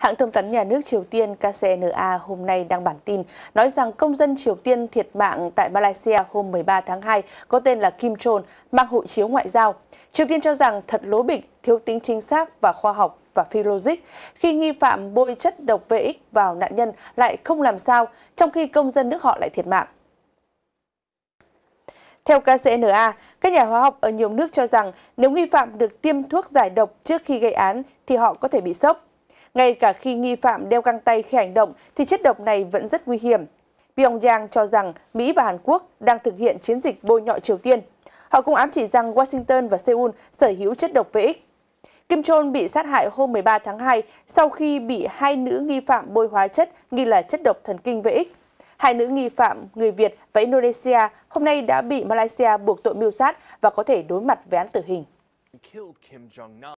Hãng thông tấn nhà nước Triều Tiên KCNA hôm nay đăng bản tin nói rằng công dân Triều Tiên thiệt mạng tại Malaysia hôm 13 tháng 2 có tên là Kim Trôn, mang hộ chiếu ngoại giao. Triều Tiên cho rằng thật lố bịch, thiếu tính chính xác và khoa học và phi logic khi nghi phạm bôi chất độc VX vào nạn nhân lại không làm sao, trong khi công dân nước họ lại thiệt mạng. Theo KCNA, các nhà hóa học ở nhiều nước cho rằng nếu nghi phạm được tiêm thuốc giải độc trước khi gây án thì họ có thể bị sốc. Ngay cả khi nghi phạm đeo găng tay khi hành động thì chất độc này vẫn rất nguy hiểm. Pyongyang cho rằng Mỹ và Hàn Quốc đang thực hiện chiến dịch bôi nhọ Triều Tiên. Họ cũng ám chỉ rằng Washington và Seoul sở hữu chất độc VX. Kim Jong bị sát hại hôm 13 tháng 2 sau khi bị hai nữ nghi phạm bôi hóa chất nghi là chất độc thần kinh VX. Hai nữ nghi phạm người Việt và Indonesia hôm nay đã bị Malaysia buộc tội mưu sát và có thể đối mặt với án tử hình.